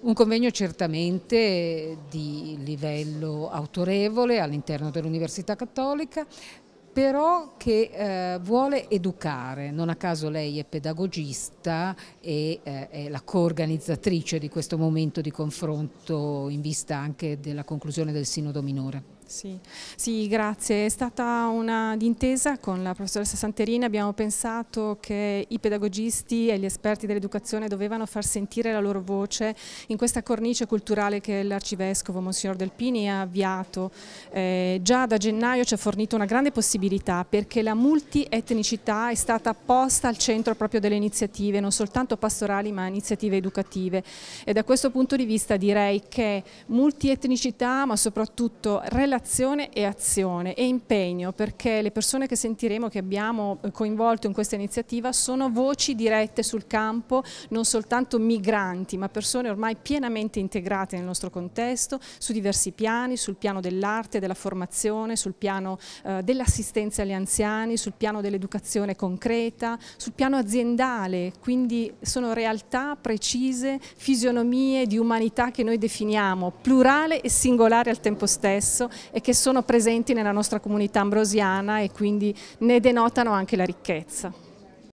Un convegno certamente di livello autorevole all'interno dell'Università Cattolica, però che eh, vuole educare, non a caso lei è pedagogista e eh, è la coorganizzatrice di questo momento di confronto in vista anche della conclusione del sinodo minore. Sì. sì, grazie. È stata una d'intesa con la professoressa Santerini. Abbiamo pensato che i pedagogisti e gli esperti dell'educazione dovevano far sentire la loro voce in questa cornice culturale che l'arcivescovo Monsignor Delpini ha avviato. Eh, già da gennaio ci ha fornito una grande possibilità perché la multietnicità è stata posta al centro proprio delle iniziative, non soltanto pastorali ma iniziative educative. E da questo punto di vista direi che multietnicità ma soprattutto relazione relazione e azione e impegno perché le persone che sentiremo che abbiamo eh, coinvolto in questa iniziativa sono voci dirette sul campo, non soltanto migranti ma persone ormai pienamente integrate nel nostro contesto su diversi piani, sul piano dell'arte, della formazione, sul piano eh, dell'assistenza agli anziani, sul piano dell'educazione concreta, sul piano aziendale, quindi sono realtà precise, fisionomie di umanità che noi definiamo, plurale e singolare al tempo stesso e che sono presenti nella nostra comunità ambrosiana e quindi ne denotano anche la ricchezza.